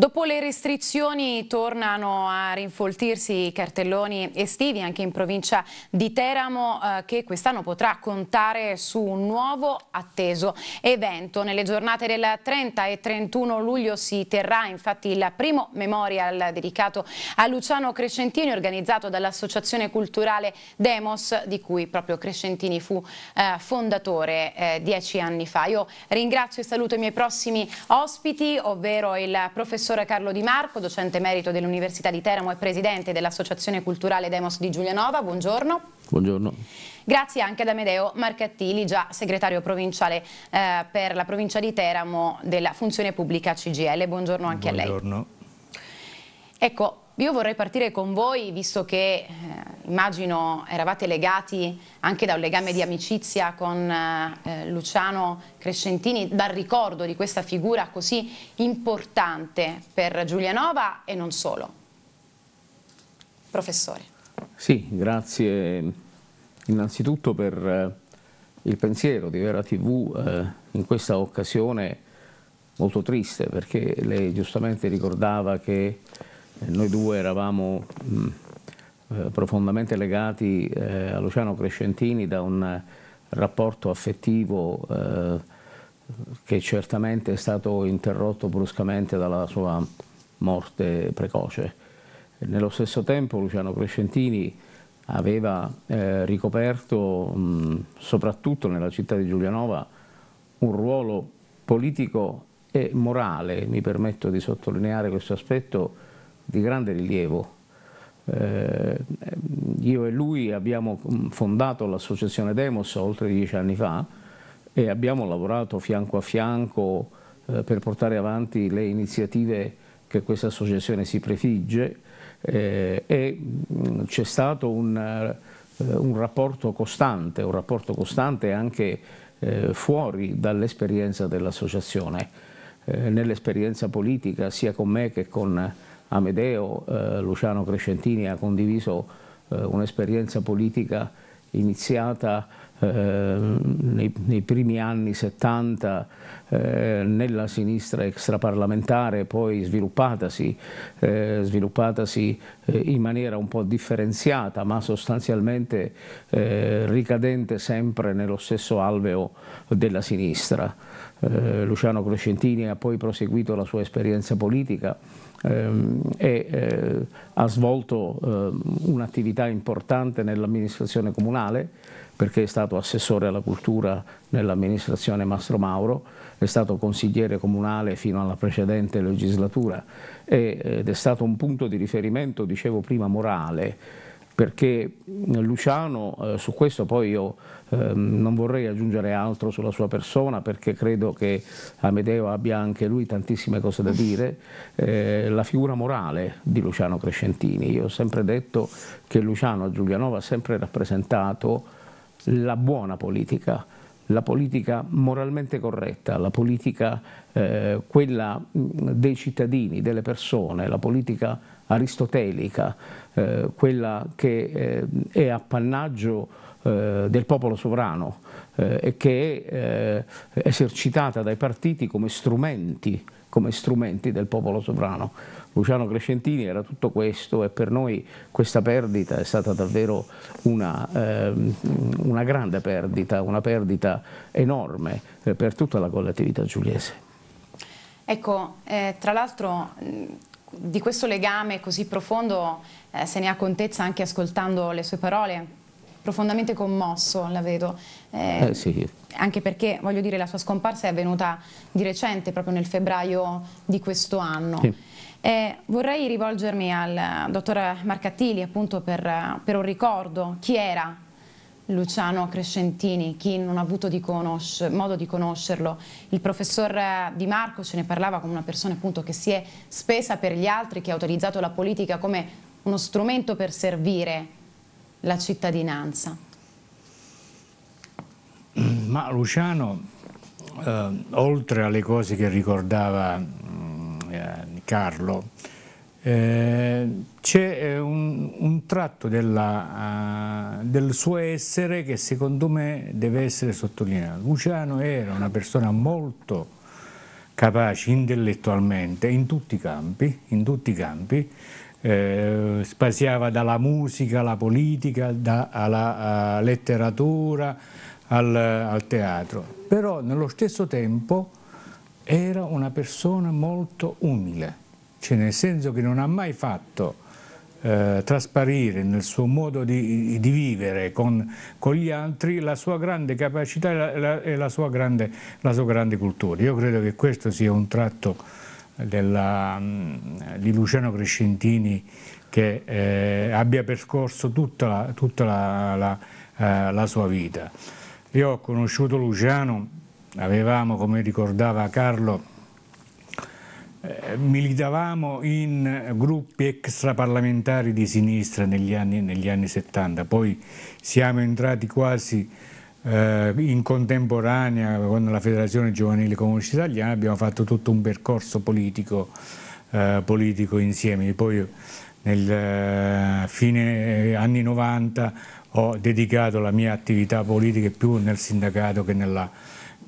Dopo le restrizioni tornano a rinfoltirsi i cartelloni estivi anche in provincia di Teramo eh, che quest'anno potrà contare su un nuovo atteso evento. Nelle giornate del 30 e 31 luglio si terrà infatti il primo memorial dedicato a Luciano Crescentini organizzato dall'associazione culturale Demos di cui proprio Crescentini fu eh, fondatore eh, dieci anni fa. Io ringrazio e saluto i miei prossimi ospiti ovvero il professor professore Carlo Di Marco, docente emerito dell'Università di Teramo e presidente dell'Associazione Culturale Demos di Giulianova. Buongiorno. Buongiorno. Grazie anche ad Amedeo Marcattili, già segretario provinciale eh, per la provincia di Teramo della funzione pubblica CGL. Buongiorno anche Buongiorno. a lei. Buongiorno. Ecco, io vorrei partire con voi, visto che eh, immagino eravate legati anche da un legame di amicizia con eh, eh, Luciano Crescentini, dal ricordo di questa figura così importante per Giulianova e non solo. Professore. Sì, grazie innanzitutto per eh, il pensiero di Vera TV eh, in questa occasione molto triste perché lei giustamente ricordava che eh, noi due eravamo... Mh, eh, profondamente legati eh, a Luciano Crescentini da un rapporto affettivo eh, che certamente è stato interrotto bruscamente dalla sua morte precoce. Nello stesso tempo Luciano Crescentini aveva eh, ricoperto, mh, soprattutto nella città di Giulianova, un ruolo politico e morale, mi permetto di sottolineare questo aspetto, di grande rilievo. Eh, io e lui abbiamo fondato l'associazione Demos oltre dieci anni fa e abbiamo lavorato fianco a fianco eh, per portare avanti le iniziative che questa associazione si prefigge eh, e mm, c'è stato un, eh, un, rapporto costante, un rapporto costante anche eh, fuori dall'esperienza dell'associazione, eh, nell'esperienza politica sia con me che con Amedeo, eh, Luciano Crescentini ha condiviso eh, un'esperienza politica iniziata eh, nei, nei, primi anni 70 eh, nella sinistra extraparlamentare, poi sviluppatasi, eh, sviluppatasi eh, in maniera un po' differenziata, ma sostanzialmente eh, ricadente sempre nello stesso alveo della sinistra eh, Luciano Crescentini ha poi proseguito la sua esperienza politica ehm, e eh, ha svolto eh, un'attività importante nell'amministrazione comunale perché è stato assessore alla cultura nell'amministrazione Mastro Mauro, è stato consigliere comunale fino alla precedente legislatura ed è stato un punto di riferimento, dicevo prima, morale perché eh, Luciano, eh, su questo poi io eh, non vorrei aggiungere altro sulla sua persona perché credo che Amedeo abbia anche lui tantissime cose da dire, eh, la figura morale di Luciano Crescentini. Io ho sempre detto che Luciano a Giulianova ha sempre rappresentato la buona politica, la politica moralmente corretta, la politica eh, quella mm, dei cittadini, delle persone, la politica aristotelica, eh, quella che eh, è appannaggio eh, del popolo sovrano eh, e che è eh, esercitata dai partiti come strumenti, come strumenti del popolo sovrano. Luciano Crescentini era tutto questo e per noi questa perdita è stata davvero una, ehm, una grande perdita, una perdita enorme eh, per tutta la collettività giuliese. Ecco, eh, tra l'altro di questo legame così profondo eh, se ne ha contezza anche ascoltando le sue parole. Profondamente commosso, la vedo. Eh, eh sì. Anche perché, voglio dire, la sua scomparsa è avvenuta di recente, proprio nel febbraio di questo anno. Sì. Eh, vorrei rivolgermi al eh, dottor Marcattili appunto per, eh, per un ricordo. Chi era Luciano Crescentini, chi non ha avuto di modo di conoscerlo. Il professor eh, Di Marco ce ne parlava come una persona appunto, che si è spesa per gli altri, che ha utilizzato la politica come uno strumento per servire la cittadinanza. Mm, ma Luciano, eh, oltre alle cose che ricordava mm, eh, Carlo, eh, c'è eh, un, un, tratto della, uh, del suo essere che secondo me deve essere sottolineato. Luciano era una persona molto capace intellettualmente in tutti i campi, in tutti i campi eh, spaziava dalla musica alla politica, da, alla letteratura, al, al teatro, però nello stesso tempo era una persona molto umile cioè nel senso che non ha mai fatto eh, trasparire nel suo modo di, di vivere con, con, gli altri la sua grande capacità e, la, la, e la, sua grande, la, sua grande, cultura. Io credo che questo sia un tratto della, di Luciano Crescentini che eh, abbia percorso tutta, tutta eh, la, sua vita. Io ho conosciuto Luciano, avevamo, come ricordava Carlo, eh, militavamo in gruppi extraparlamentari di sinistra negli anni, negli anni 70, poi siamo entrati quasi eh, in contemporanea con la Federazione Giovanile Comunista Italiana, abbiamo fatto tutto un percorso politico, eh, politico insieme. Poi nel eh, fine eh, anni 90 ho dedicato la mia attività politica più nel sindacato che nella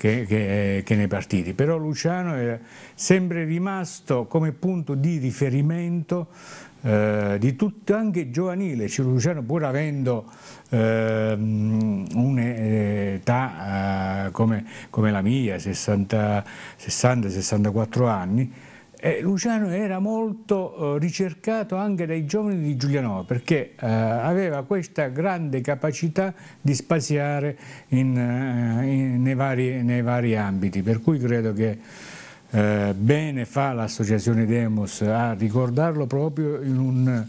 che, che, eh, che nei partiti, però Luciano è sempre rimasto come punto di riferimento eh, di tutto, anche giovanile, cioè Luciano pur avendo eh, un'età eh, come, come, la mia, 60-64 anni, e eh, Luciano era molto eh, ricercato anche dai giovani di Giulianova perché eh, aveva questa grande capacità di spaziare in, eh, in, nei, vari, nei, vari, ambiti, per cui credo che eh, bene fa l'associazione Demos a ricordarlo proprio in un,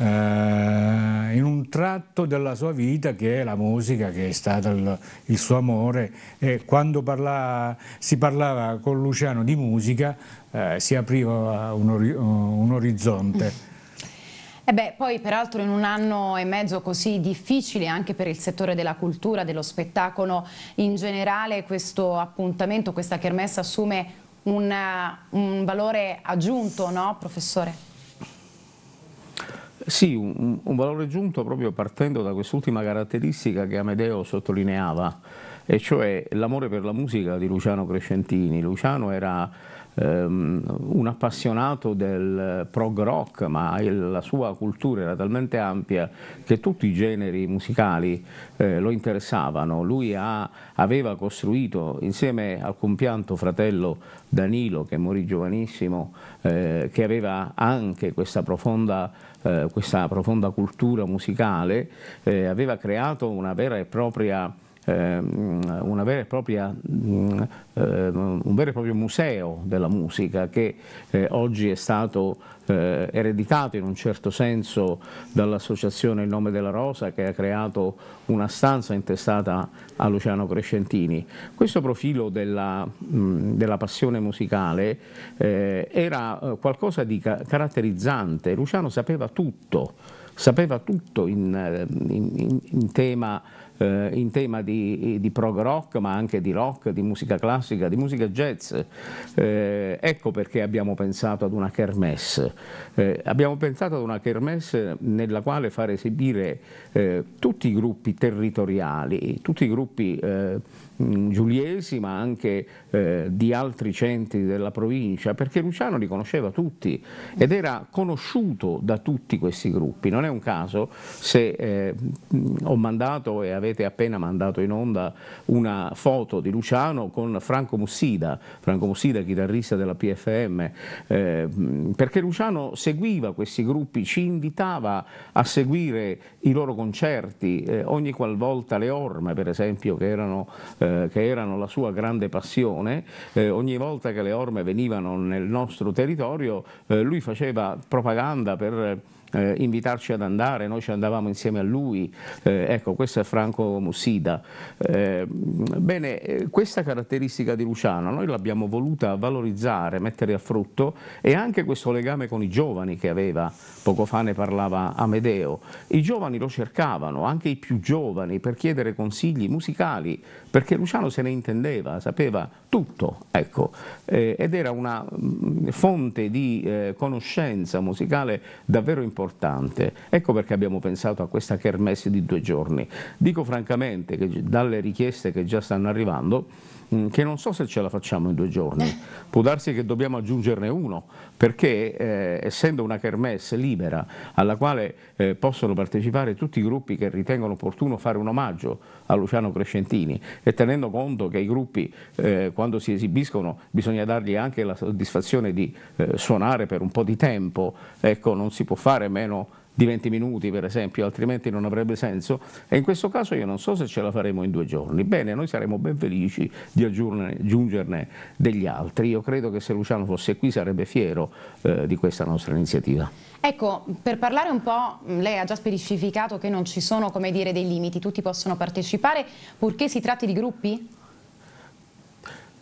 eh, in un, tratto della sua vita che è la musica, che è stato il, il suo amore e quando parla, si parlava con Luciano di musica eh, si apriva un, or un orizzonte. E eh beh, poi peraltro in un anno e mezzo così difficile anche per il settore della cultura, dello spettacolo in generale, questo appuntamento, questa kermesse assume un, un valore aggiunto, no professore? Sì, un, un valore aggiunto proprio partendo da quest'ultima caratteristica che Amedeo sottolineava, e cioè l'amore per la musica di Luciano Crescentini. Luciano era ehm, un appassionato del prog rock, ma il, la sua cultura era talmente ampia che tutti i generi musicali eh, lo interessavano. Lui ha, aveva costruito insieme al compianto fratello Danilo, che morì giovanissimo, eh, che aveva anche questa profonda, eh, questa profonda cultura musicale, eh, aveva creato una vera e propria Ehm, propria, ehm, un vero e proprio museo della musica che eh, oggi è stato eh, ereditato in un certo senso dall'associazione Il Nome della Rosa che ha creato una stanza intestata a Luciano Crescentini. Questo profilo della, della passione musicale eh, era qualcosa di caratterizzante, Luciano sapeva tutto, sapeva tutto in, in, in tema eh, in tema di, di, prog rock, ma anche di rock, di musica classica, di musica jazz. Eh, ecco perché abbiamo pensato ad una kermesse. Eh, abbiamo pensato ad una kermesse nella quale far esibire eh, tutti i gruppi territoriali, tutti i gruppi eh, Mm, giuliesi ma anche eh, di altri centri della provincia, perché Luciano li conosceva tutti ed era conosciuto da tutti questi gruppi. Non è un caso se eh, mm, ho mandato e avete appena mandato in onda una foto di Luciano con Franco Mussida, Franco Mussida chitarrista della PFM, eh, mm, perché Luciano seguiva questi gruppi, ci invitava a seguire i loro concerti, eh, ogni qualvolta le orme per esempio che erano eh, eh, che erano la sua grande passione, eh, ogni volta che le orme venivano nel nostro territorio eh, lui faceva propaganda per... Eh, invitarci ad andare, noi ci andavamo insieme a lui, eh, ecco questo è Franco Mussida. Eh, bene, eh, questa caratteristica di Luciano noi l'abbiamo voluta valorizzare, mettere a frutto e anche questo legame con i giovani che aveva, poco fa ne parlava Amedeo, i giovani lo cercavano, anche i più giovani, per chiedere consigli musicali, perché Luciano se ne intendeva, sapeva tutto, ecco, eh, ed era una mm, fonte di eh, conoscenza musicale davvero importante. Ecco perché abbiamo pensato a questa kermesse di due giorni. Dico francamente che dalle richieste che già stanno arrivando, Mm, che non so se ce la facciamo in due giorni, può darsi che dobbiamo aggiungerne uno, perché eh, essendo una kermesse libera alla quale eh, possono partecipare tutti i gruppi che ritengono opportuno fare un omaggio a Luciano Crescentini e tenendo conto che i gruppi eh, quando si esibiscono bisogna dargli anche la soddisfazione di eh, suonare per un po' di tempo, ecco non si può fare meno di 20 minuti per esempio, altrimenti non avrebbe senso, e in questo caso io non so se ce la faremo in due giorni. Bene, noi saremo ben felici di aggiungerne degli altri, io credo che se Luciano fosse qui sarebbe fiero eh, di questa nostra iniziativa. Ecco, per parlare un po', lei ha già specificato che non ci sono come dire, dei limiti, tutti possono partecipare, purché si tratti di gruppi?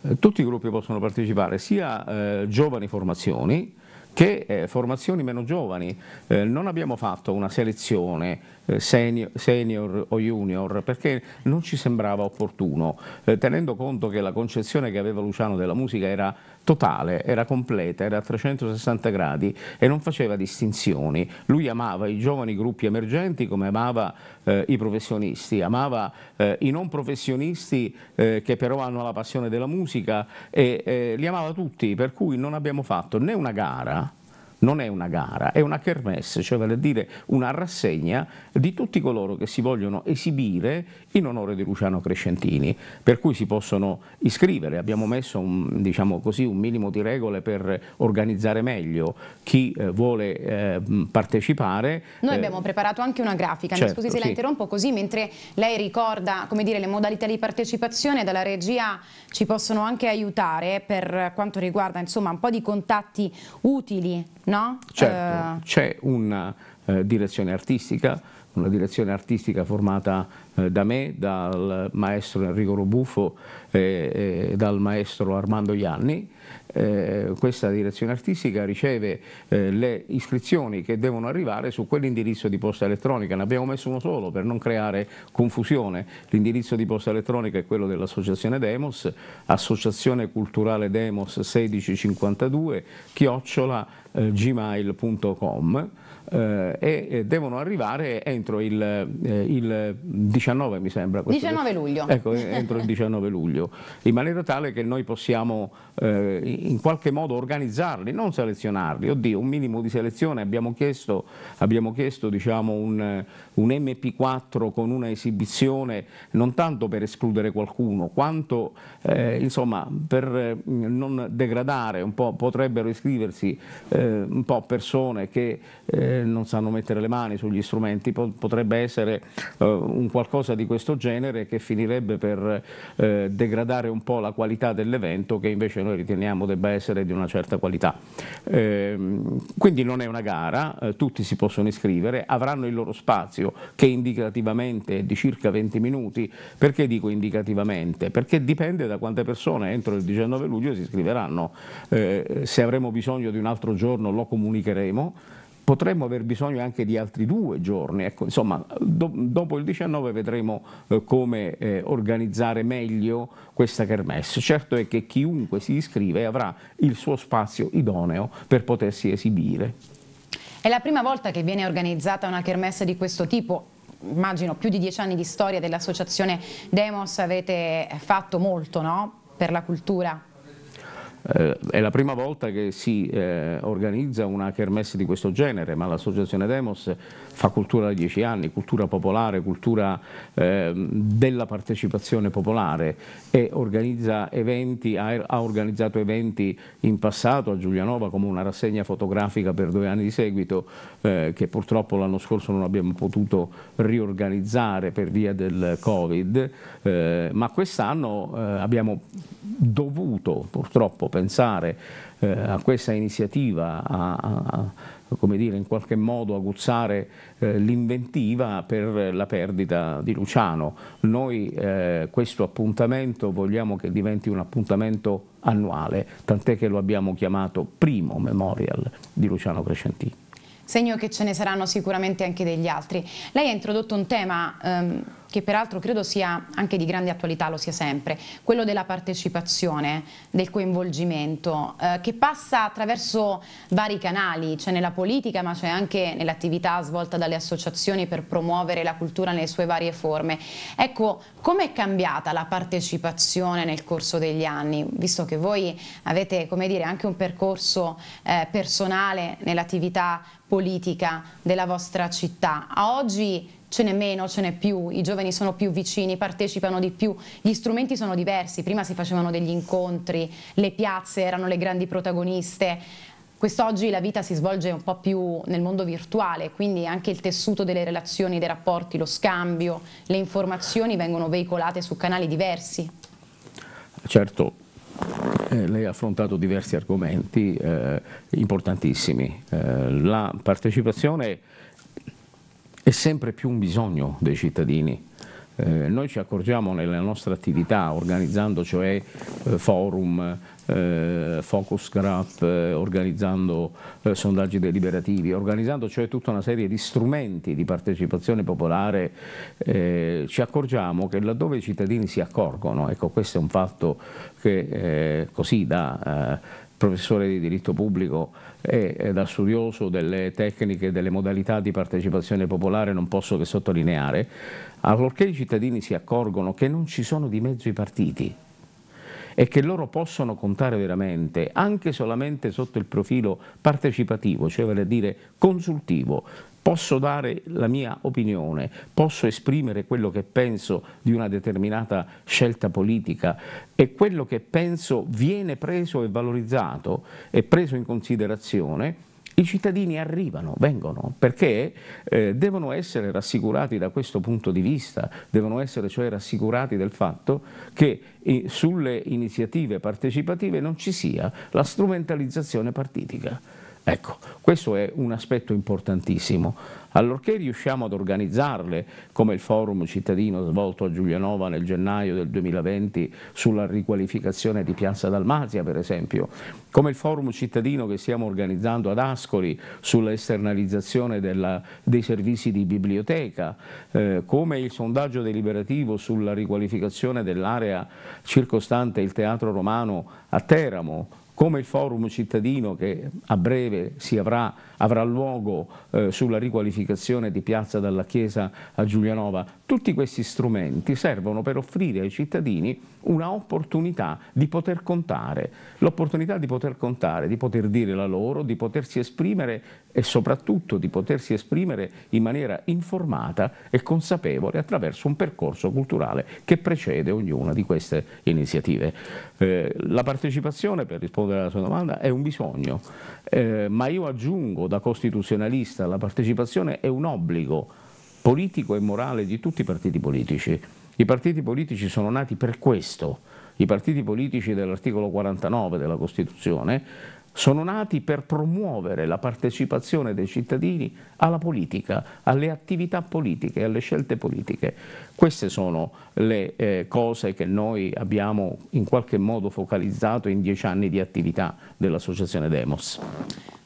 Eh, tutti i gruppi possono partecipare, sia eh, giovani formazioni, che eh, formazioni meno giovani. Eh, non abbiamo fatto una selezione eh, senior, senior, o junior, perché non ci sembrava opportuno, eh, tenendo conto che la concezione che aveva Luciano della musica era totale, era completa, era a 360 gradi e non faceva distinzioni. Lui amava i giovani gruppi emergenti come amava eh, i professionisti, amava eh, i non professionisti eh, che però hanno la passione della musica e eh, li amava tutti, per cui non abbiamo fatto né una gara non è una gara, è una kermesse, cioè vale a dire una rassegna di tutti coloro che si vogliono esibire in onore di Luciano Crescentini, per cui si possono iscrivere, abbiamo messo un, diciamo così, un minimo di regole per organizzare meglio chi eh, vuole eh, partecipare. Noi eh, abbiamo preparato anche una grafica, certo, mi scusi se sì. la interrompo così, mentre lei ricorda dire, le modalità di partecipazione dalla regia ci possono anche aiutare per quanto riguarda insomma, un po' di contatti utili No? Certo, eh... c'è una eh, direzione artistica, una direzione artistica formata eh, da me, dal maestro Enrico Robuffo e dal maestro Armando Ianni, eh, questa direzione artistica riceve eh, le iscrizioni che devono arrivare su quell'indirizzo di posta elettronica, ne abbiamo messo uno solo per non creare confusione, l'indirizzo di posta elettronica è quello dell'associazione Demos, associazione culturale Demos 1652, chiocciola eh, gmail.com eh, e eh, devono arrivare entro il, eh, il 19 mi sembra 19 luglio ecco, entro il 19 luglio in maniera tale che noi possiamo eh, eh, in qualche modo organizzarli, non selezionarli. Oddio, un minimo di selezione, abbiamo chiesto, abbiamo chiesto diciamo, un, un, MP4 con una esibizione non tanto per escludere qualcuno, quanto eh, insomma, per eh, non degradare, un po' potrebbero iscriversi eh, un po' persone che eh, non sanno mettere le mani sugli strumenti, potrebbe essere eh, un qualcosa di questo genere che finirebbe per degradare un po' la qualità dell'evento che invece noi riteniamo riteniamo debba essere di una certa qualità. Ehm, quindi non è una gara, eh, tutti si possono iscrivere, avranno il loro spazio che indicativamente è di circa 20 minuti. Perché dico indicativamente? Perché dipende da quante persone entro il 19 luglio si iscriveranno. Eh, se avremo bisogno di un altro giorno lo comunicheremo potremmo aver bisogno anche di altri due giorni, ecco, insomma do, dopo il 19 vedremo eh, come eh, organizzare meglio questa kermesse, certo è che chiunque si iscrive avrà il suo spazio idoneo per potersi esibire. È la prima volta che viene organizzata una kermesse di questo tipo, immagino più di dieci anni di storia dell'associazione Demos avete fatto molto no? per la cultura. Eh, è la prima volta che si eh, organizza una kermesse di questo genere, ma l'associazione Demos fa cultura da dieci anni, cultura popolare, cultura eh, della partecipazione popolare e organizza eventi, ha, ha, organizzato eventi in passato a Giulianova come una rassegna fotografica per due anni di seguito eh, che purtroppo l'anno scorso non abbiamo potuto riorganizzare per via del Covid, eh, ma quest'anno eh, abbiamo dovuto purtroppo per pensare eh, a questa iniziativa, a, a, come dire, in qualche modo aguzzare eh, l'inventiva per la perdita di Luciano. Noi eh, questo appuntamento vogliamo che diventi un appuntamento annuale, tant'è che lo abbiamo chiamato primo memorial di Luciano Crescentini segno che ce ne saranno sicuramente anche degli altri. Lei ha introdotto un tema ehm, che peraltro credo sia anche di grande attualità, lo sia sempre, quello della partecipazione, del coinvolgimento, eh, che passa attraverso vari canali, c'è cioè nella politica ma c'è cioè anche nell'attività svolta dalle associazioni per promuovere la cultura nelle sue varie forme. Ecco, come è cambiata la partecipazione nel corso degli anni, visto che voi avete, come dire, anche un percorso eh, personale nell'attività politica della vostra città. A oggi ce n'è meno, ce n'è più, i giovani sono più vicini, partecipano di più, gli strumenti sono diversi, prima si facevano degli incontri, le piazze erano le grandi protagoniste, quest'oggi la vita si svolge un po' più nel mondo virtuale, quindi anche il tessuto delle relazioni, dei rapporti, lo scambio, le informazioni vengono veicolate su canali diversi. Certo, eh, lei ha affrontato diversi argomenti eh, importantissimi. Eh, la partecipazione è sempre più un bisogno dei cittadini. Eh, noi ci accorgiamo nella nostra attività, organizzando cioè eh, forum, eh, focus group, eh, organizzando eh, sondaggi deliberativi, organizzando cioè tutta una serie di strumenti di partecipazione popolare, ci accorgiamo che laddove i cittadini si accorgono, ecco questo è un fatto che così da professore di diritto pubblico e da studioso delle tecniche e delle modalità di partecipazione popolare non posso che sottolineare, allorché i cittadini si accorgono che non ci sono di mezzo i partiti e che loro possono contare veramente, anche solamente sotto il profilo partecipativo, cioè vale a dire consultivo, posso dare la mia opinione, posso esprimere quello che penso di una determinata scelta politica e quello che penso viene preso e valorizzato e preso in considerazione, i cittadini arrivano, vengono, perché eh, devono essere rassicurati da questo punto di vista, devono essere cioè rassicurati del fatto che eh, sulle iniziative partecipative non ci sia la strumentalizzazione partitica. Ecco, questo è un aspetto importantissimo. Allorché riusciamo ad organizzarle, come il forum cittadino svolto a Giulianova nel gennaio del 2020 sulla riqualificazione di Piazza Dalmazia per esempio, come il forum cittadino che stiamo organizzando ad Ascoli sulla esternalizzazione della, dei servizi di biblioteca, eh, come il sondaggio deliberativo sulla riqualificazione dell'area circostante il Teatro Romano a Teramo, come il forum cittadino che a breve avrà, avrà, luogo eh, sulla riqualificazione di Piazza dalla Chiesa a Giulianova, tutti questi strumenti servono per offrire ai cittadini un'opportunità di poter contare, l'opportunità di poter contare, di poter dire la loro, di potersi esprimere e soprattutto di potersi esprimere in maniera informata e consapevole attraverso un percorso culturale che precede ognuna di queste iniziative. Eh, la partecipazione, per rispondere della sua domanda, è un bisogno, eh, ma io aggiungo da costituzionalista la partecipazione è un obbligo politico e morale di tutti i partiti politici. I partiti politici sono nati per questo, i partiti politici dell'articolo 49 della Costituzione sono nati per promuovere la partecipazione dei cittadini alla politica, alle attività politiche, alle scelte politiche. Queste sono le eh, cose che noi abbiamo in qualche modo focalizzato in dieci anni di attività dell'Associazione Demos.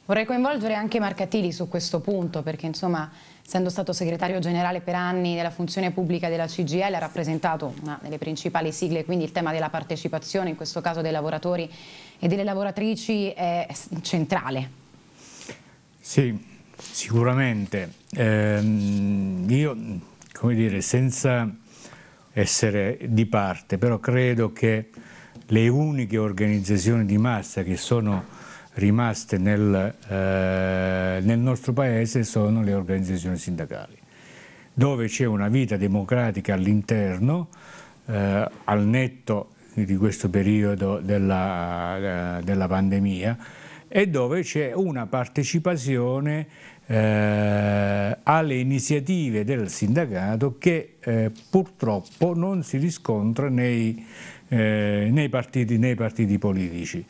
Vorrei coinvolgere anche Marcatili su questo punto perché insomma essendo stato segretario generale per anni della funzione pubblica della CGL, ha rappresentato una delle principali sigle, quindi il tema della partecipazione, in questo caso dei lavoratori e delle lavoratrici, è centrale. Sì, sicuramente. Ehm, io, come dire, senza essere di parte, però credo che le uniche organizzazioni di massa che sono rimaste nel, eh, nel nostro paese sono le organizzazioni sindacali, dove c'è una vita democratica all'interno, eh, al netto di questo periodo della, eh, della pandemia, e dove c'è una partecipazione eh, alle iniziative del sindacato che eh, purtroppo non si riscontra nei, eh, nei, partiti, nei partiti politici.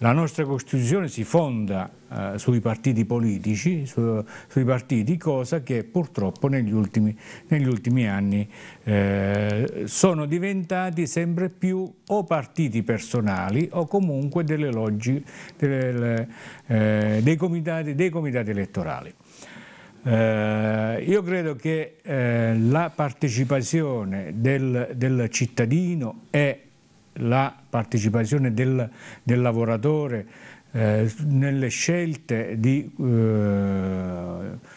La nostra Costituzione si fonda eh, sui partiti politici, su, sui partiti, cosa che purtroppo negli ultimi, negli ultimi anni eh, sono diventati sempre più o partiti personali o comunque delle loggi, delle, eh, dei, comitati, dei, comitati, elettorali. Eh, io credo che eh, la partecipazione del, del cittadino è la partecipazione del, del lavoratore eh, nelle scelte di, eh,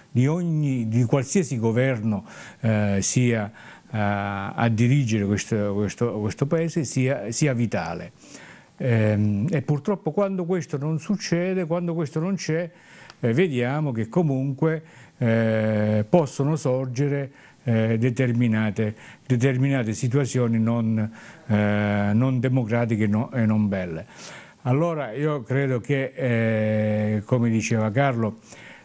di, ogni, di, qualsiasi governo eh, sia eh, a dirigere questo, questo, questo paese sia, sia vitale. Ehm, e purtroppo quando questo non succede, quando questo non c'è, eh, vediamo che comunque eh, possono sorgere eh, determinate, determinate, situazioni non, eh, non democratiche no, e non belle. Allora io credo che, eh, come diceva Carlo,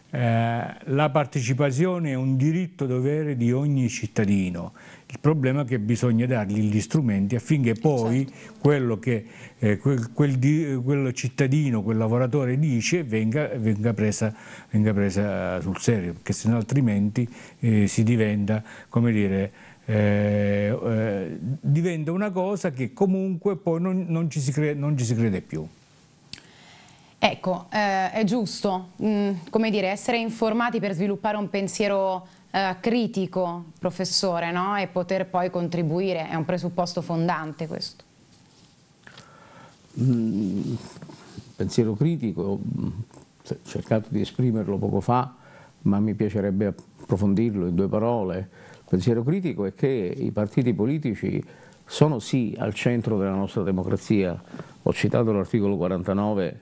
eh, la partecipazione è un diritto dovere di ogni cittadino il problema è che bisogna dargli gli strumenti affinché poi certo. quello che eh, quel, quel, quel, cittadino, quel lavoratore dice venga, venga, presa, venga presa, sul serio, perché sennò altrimenti eh, si diventa, come dire, eh, eh, diventa una cosa che comunque poi non, non, ci, si crede, non ci, si crede più. Ecco, eh, è giusto, mh, mm, come dire, essere informati per sviluppare un pensiero eh, critico professore no? e poter poi contribuire, è un presupposto fondante questo. Mm, pensiero critico, ho mm, cercato di esprimerlo poco fa, ma mi piacerebbe approfondirlo in due parole. Il pensiero critico è che i partiti politici sono sì al centro della nostra democrazia, ho citato l'articolo 49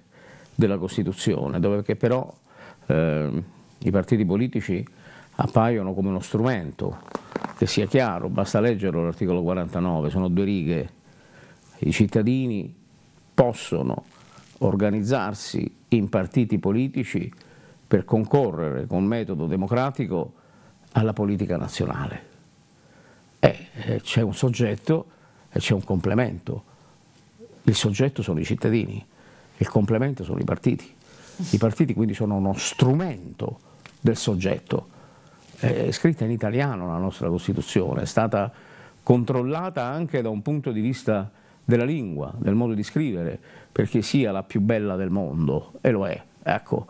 della Costituzione, dove però eh, i partiti politici appaiono come uno strumento, che sia chiaro, basta leggere l'articolo 49, sono due righe, i cittadini possono organizzarsi in partiti politici per concorrere con metodo democratico alla politica nazionale. Eh, eh, c'è un soggetto e c'è un complemento. Il soggetto sono i cittadini, il complemento sono i partiti. I partiti quindi sono uno strumento del soggetto è scritta in italiano la nostra Costituzione, è stata controllata anche da un punto di vista della lingua, del modo di scrivere, perché sia la più bella del mondo, e lo è. Ecco,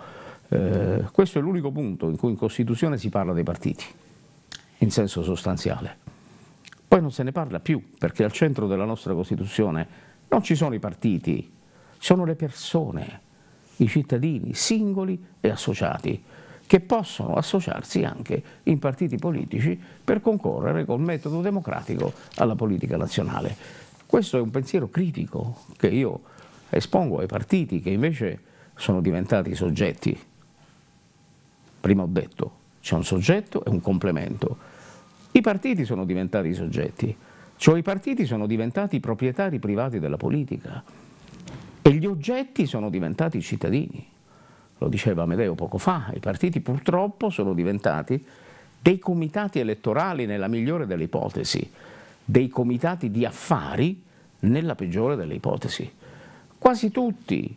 eh, questo è l'unico punto in cui in Costituzione si parla dei partiti, in senso sostanziale. Poi non se ne parla più, perché al centro della nostra Costituzione non ci sono i partiti, sono le persone, i cittadini, singoli e associati che possono associarsi anche in partiti politici per concorrere col metodo democratico alla politica nazionale. Questo è un pensiero critico che io espongo ai partiti che invece sono diventati soggetti. Prima ho detto c'è un soggetto e un complemento. I partiti sono diventati soggetti, cioè i partiti sono diventati proprietari privati della politica e gli oggetti sono diventati cittadini lo diceva Amedeo poco fa, i partiti purtroppo sono diventati dei comitati elettorali nella migliore delle ipotesi, dei comitati di affari nella peggiore delle ipotesi. Quasi tutti,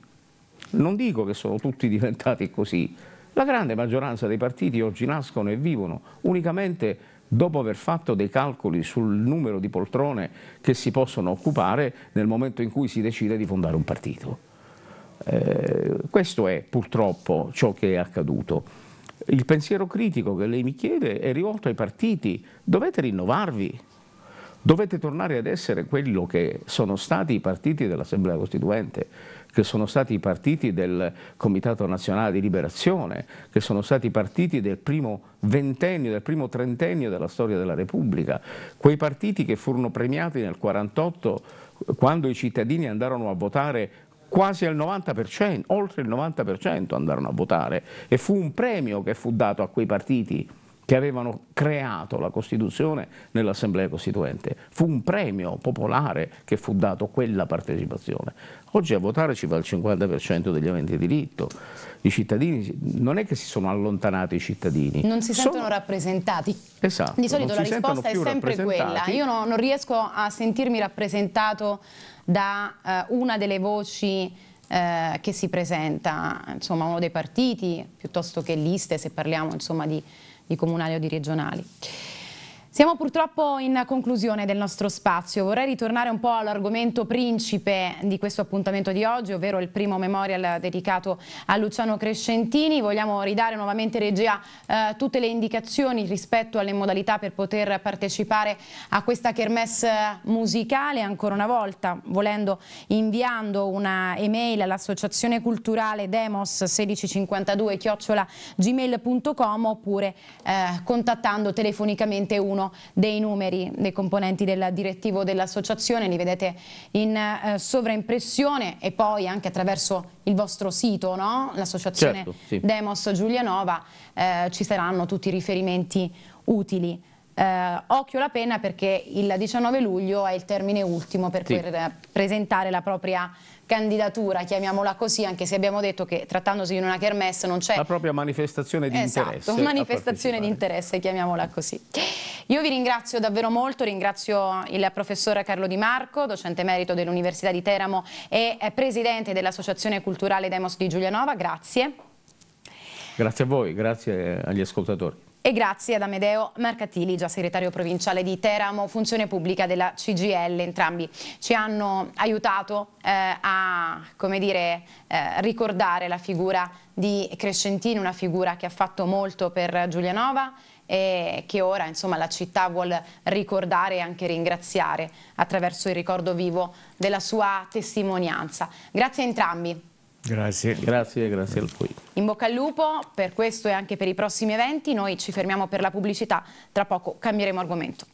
non dico che sono tutti diventati così, la grande maggioranza dei partiti oggi nascono e vivono unicamente dopo aver fatto dei calcoli sul numero di poltrone che si possono occupare nel momento in cui si decide di fondare un partito. Eh, questo è purtroppo ciò che è accaduto. Il pensiero critico che lei mi chiede è rivolto ai partiti, dovete rinnovarvi, dovete tornare ad essere quello che sono stati i partiti dell'Assemblea Costituente, che sono stati i partiti del Comitato Nazionale di Liberazione, che sono stati i partiti del primo ventennio, del primo trentennio della storia della Repubblica, quei partiti che furono premiati nel 1948 quando i cittadini andarono a votare quasi al 90%, oltre il 90% andarono a votare e fu un premio che fu dato a quei partiti che avevano creato la Costituzione nell'Assemblea Costituente. Fu un premio popolare che fu dato quella partecipazione. Oggi a votare ci va il 50% degli aventi diritto. I cittadini, non è che si sono allontanati i cittadini. Non si sentono sono... rappresentati. Esatto. Di solito la risposta è sempre quella. Io no, non riesco a sentirmi rappresentato da eh, una delle voci eh, che si presenta, insomma uno dei partiti, piuttosto che liste se parliamo insomma, di, di comunali o di regionali. Siamo purtroppo in conclusione del nostro spazio, vorrei ritornare un po' all'argomento principe di questo appuntamento di oggi, ovvero il primo memorial dedicato a Luciano Crescentini. Vogliamo ridare nuovamente regia eh, tutte le indicazioni rispetto alle modalità per poter partecipare a questa kermesse musicale, ancora una volta volendo inviando una email all'associazione culturale demos 1652 gmail.com oppure eh, contattando telefonicamente uno dei numeri dei componenti del direttivo dell'associazione, li vedete in eh, sovraimpressione e poi anche attraverso il vostro sito, no? l'associazione certo, sì. Demos Giulianova, eh, ci saranno tutti i riferimenti utili eh, occhio la penna perché il 19 luglio è il termine ultimo per sì. poter eh, presentare la propria candidatura, chiamiamola così, anche se abbiamo detto che trattandosi di una kermesse non c'è... La propria manifestazione di esatto, interesse. Esatto, manifestazione di interesse, chiamiamola così. Io vi ringrazio davvero molto, ringrazio il professor Carlo Di Marco, docente merito dell'Università di Teramo e eh, presidente dell'Associazione Culturale Demos di Giulianova, grazie. Grazie a voi, grazie agli ascoltatori. E grazie ad Amedeo Mercatili, già segretario provinciale di Teramo, funzione pubblica della CGL, entrambi ci hanno aiutato eh, a dire, eh, ricordare la figura di Crescentino, una figura che ha fatto molto per Giulianova e che ora insomma, la città vuole ricordare e anche ringraziare attraverso il ricordo vivo della sua testimonianza. Grazie a entrambi. Grazie. Grazie, grazie al poi. In bocca al lupo per questo e anche per i prossimi eventi. Noi ci fermiamo per la pubblicità, tra poco cambieremo argomento.